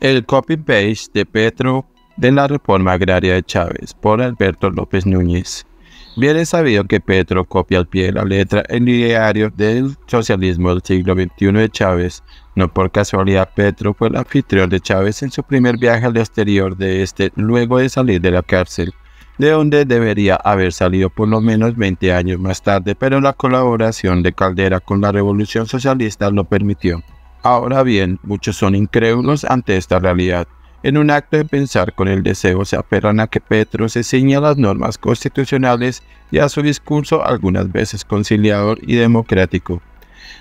el copy-paste de Petro de la reforma agraria de Chávez por Alberto López Núñez. Bien es sabido que Petro copia al pie la letra el diario del socialismo del siglo XXI de Chávez. No por casualidad, Petro fue el anfitrión de Chávez en su primer viaje al exterior de este luego de salir de la cárcel, de donde debería haber salido por lo menos 20 años más tarde, pero la colaboración de Caldera con la Revolución Socialista lo permitió. Ahora bien, muchos son incrédulos ante esta realidad. En un acto de pensar con el deseo se aferran a que Petro se a las normas constitucionales y a su discurso algunas veces conciliador y democrático.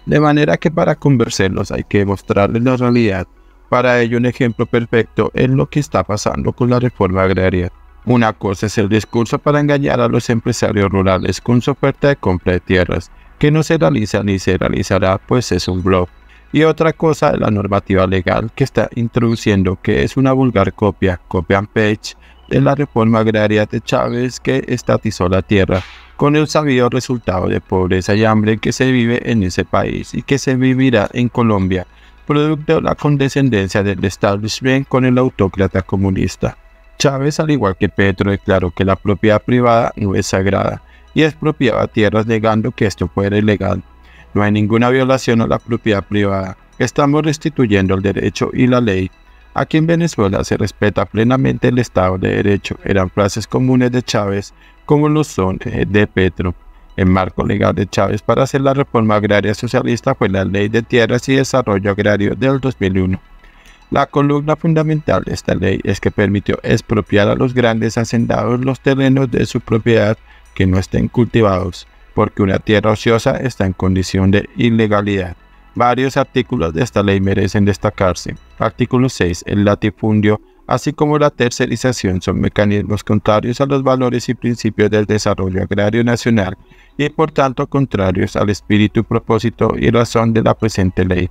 De manera que para convencerlos hay que mostrarles la realidad. Para ello un ejemplo perfecto es lo que está pasando con la reforma agraria. Una cosa es el discurso para engañar a los empresarios rurales con su oferta de compra de tierras, que no se realiza ni se realizará pues es un blog. Y otra cosa, la normativa legal que está introduciendo, que es una vulgar copia, copia and page, de la reforma agraria de Chávez que estatizó la tierra, con el sabido resultado de pobreza y hambre que se vive en ese país y que se vivirá en Colombia, producto de la condescendencia del establishment con el autócrata comunista. Chávez, al igual que Petro, declaró que la propiedad privada no es sagrada y expropiaba tierras negando que esto fuera ilegal. No hay ninguna violación a la propiedad privada. Estamos restituyendo el derecho y la ley. Aquí en Venezuela se respeta plenamente el Estado de Derecho. Eran frases comunes de Chávez como lo son eh, de Petro. El marco legal de Chávez para hacer la reforma agraria socialista fue la Ley de Tierras y Desarrollo Agrario del 2001. La columna fundamental de esta ley es que permitió expropiar a los grandes hacendados los terrenos de su propiedad que no estén cultivados porque una tierra ociosa está en condición de ilegalidad. Varios artículos de esta ley merecen destacarse. Artículo 6. El latifundio, así como la tercerización, son mecanismos contrarios a los valores y principios del desarrollo agrario nacional y por tanto contrarios al espíritu, propósito y razón de la presente ley.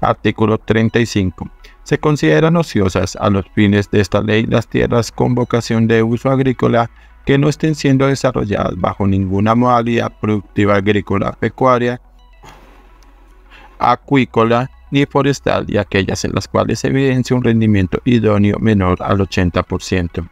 Artículo 35. Se consideran ociosas a los fines de esta ley las tierras con vocación de uso agrícola que no estén siendo desarrolladas bajo ninguna modalidad productiva agrícola, pecuaria, acuícola ni forestal y aquellas en las cuales se evidencia un rendimiento idóneo menor al 80%.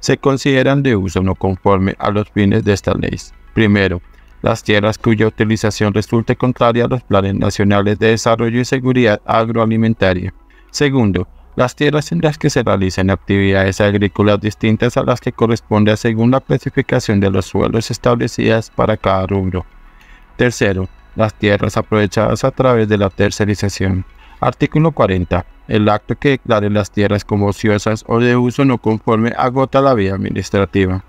Se consideran de uso no conforme a los fines de esta ley. Primero, las tierras cuya utilización resulte contraria a los planes nacionales de desarrollo y seguridad agroalimentaria. Segundo, las tierras en las que se realizan actividades agrícolas distintas a las que corresponde según la clasificación de los suelos establecidas para cada rubro. Tercero, las tierras aprovechadas a través de la tercerización. Artículo 40. El acto que declare las tierras como ociosas o de uso no conforme agota la vía administrativa.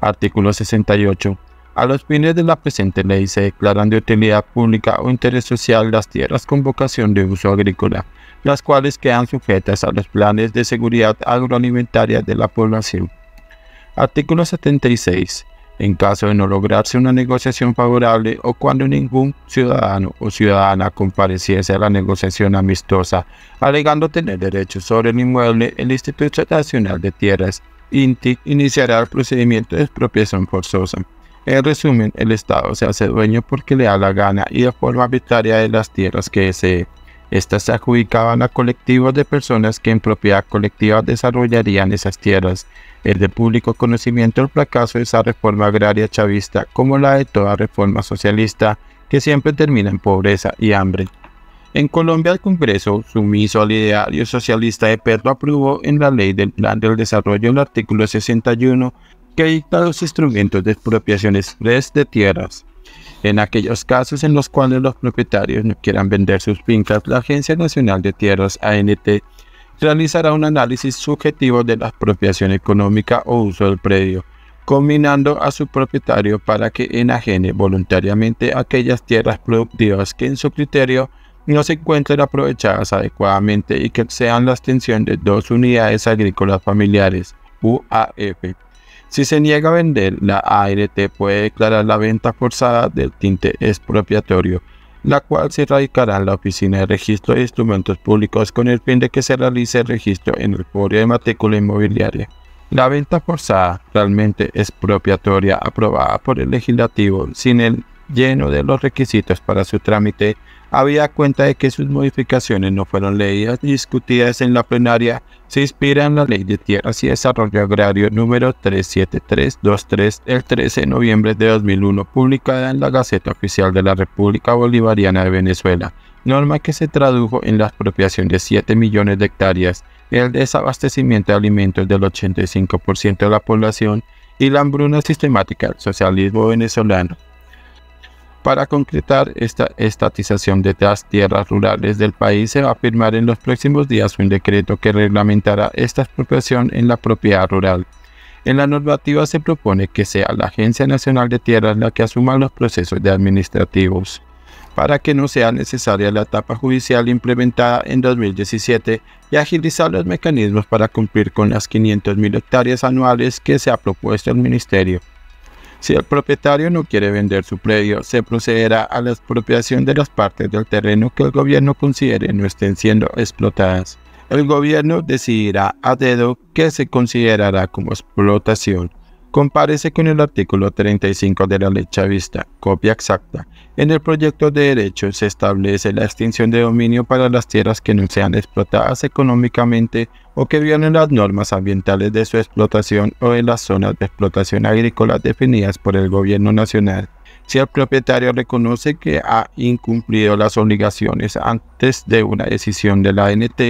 Artículo 68. A los fines de la presente ley se declaran de utilidad pública o interés social las tierras con vocación de uso agrícola, las cuales quedan sujetas a los planes de seguridad agroalimentaria de la población. Artículo 76. En caso de no lograrse una negociación favorable o cuando ningún ciudadano o ciudadana compareciese a la negociación amistosa, alegando tener derechos sobre el inmueble, el Instituto Nacional de Tierras, INTI, iniciará el procedimiento de expropiación forzosa. En resumen, el Estado se hace dueño porque le da la gana y de forma arbitraria de las tierras que desee. Estas se adjudicaban a colectivos de personas que en propiedad colectiva desarrollarían esas tierras. El de público conocimiento el fracaso de esa reforma agraria chavista, como la de toda reforma socialista, que siempre termina en pobreza y hambre. En Colombia el Congreso, sumiso al ideario socialista de Pedro, aprobó en la Ley del Plan del Desarrollo el artículo 61 que dicta los instrumentos de expropiación express de tierras. En aquellos casos en los cuales los propietarios no quieran vender sus fincas, la Agencia Nacional de Tierras ANT realizará un análisis subjetivo de la expropiación económica o uso del predio, combinando a su propietario para que enajene voluntariamente aquellas tierras productivas que en su criterio no se encuentren aprovechadas adecuadamente y que sean la extensión de dos unidades agrícolas familiares, UAF. Si se niega a vender, la ART puede declarar la venta forzada del tinte expropiatorio, la cual se radicará en la Oficina de Registro de Instrumentos Públicos con el fin de que se realice el registro en el foro de matrícula inmobiliaria. La venta forzada realmente expropiatoria aprobada por el legislativo sin el lleno de los requisitos para su trámite, había cuenta de que sus modificaciones no fueron leídas ni discutidas en la plenaria, se inspira en la Ley de Tierras y Desarrollo Agrario número 37323 el 13 de noviembre de 2001, publicada en la Gaceta Oficial de la República Bolivariana de Venezuela, norma que se tradujo en la expropiación de 7 millones de hectáreas, el desabastecimiento de alimentos del 85% de la población y la hambruna sistemática del socialismo venezolano. Para concretar esta estatización de las tierras rurales del país, se va a firmar en los próximos días un decreto que reglamentará esta expropiación en la propiedad rural. En la normativa se propone que sea la Agencia Nacional de Tierras la que asuma los procesos administrativos. Para que no sea necesaria la etapa judicial implementada en 2017 y agilizar los mecanismos para cumplir con las 500.000 hectáreas anuales que se ha propuesto el Ministerio. Si el propietario no quiere vender su predio, se procederá a la expropiación de las partes del terreno que el gobierno considere no estén siendo explotadas. El gobierno decidirá a dedo qué se considerará como explotación. Compárese con el artículo 35 de la ley chavista, copia exacta, en el proyecto de derecho se establece la extinción de dominio para las tierras que no sean explotadas económicamente o que violen las normas ambientales de su explotación o en las zonas de explotación agrícola definidas por el gobierno nacional. Si el propietario reconoce que ha incumplido las obligaciones antes de una decisión de la ANT,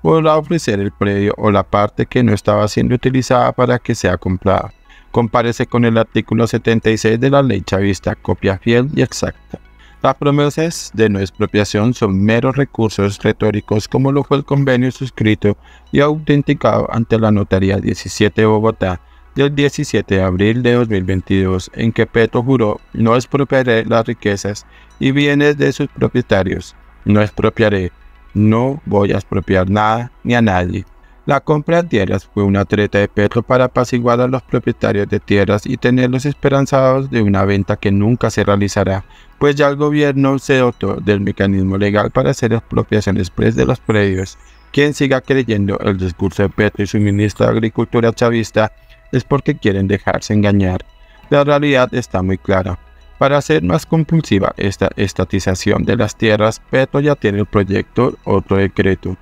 podrá ofrecer el predio o la parte que no estaba siendo utilizada para que sea comprada. Comparece con el artículo 76 de la ley chavista, copia fiel y exacta. Las promesas de no expropiación son meros recursos retóricos como lo fue el convenio suscrito y autenticado ante la Notaría 17 de Bogotá del 17 de abril de 2022 en que peto juró no expropiaré las riquezas y bienes de sus propietarios, no expropiaré, no voy a expropiar nada ni a nadie, la compra de tierras fue una treta de Petro para apaciguar a los propietarios de tierras y tenerlos esperanzados de una venta que nunca se realizará, pues ya el gobierno se dotó del mecanismo legal para hacer expropiaciones express de los predios. Quien siga creyendo el discurso de Petro y su ministro de Agricultura chavista es porque quieren dejarse engañar. La realidad está muy clara. Para hacer más compulsiva esta estatización de las tierras, Petro ya tiene el proyecto otro decreto,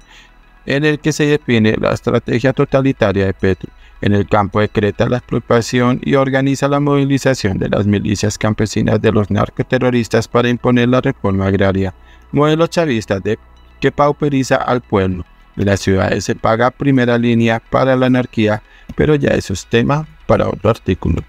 en el que se define la estrategia totalitaria de Petro en el campo decreta la explotación y organiza la movilización de las milicias campesinas de los narcoterroristas para imponer la reforma agraria, modelo chavista de, que pauperiza al pueblo. De las ciudades se paga primera línea para la anarquía, pero ya eso es tema para otro artículo.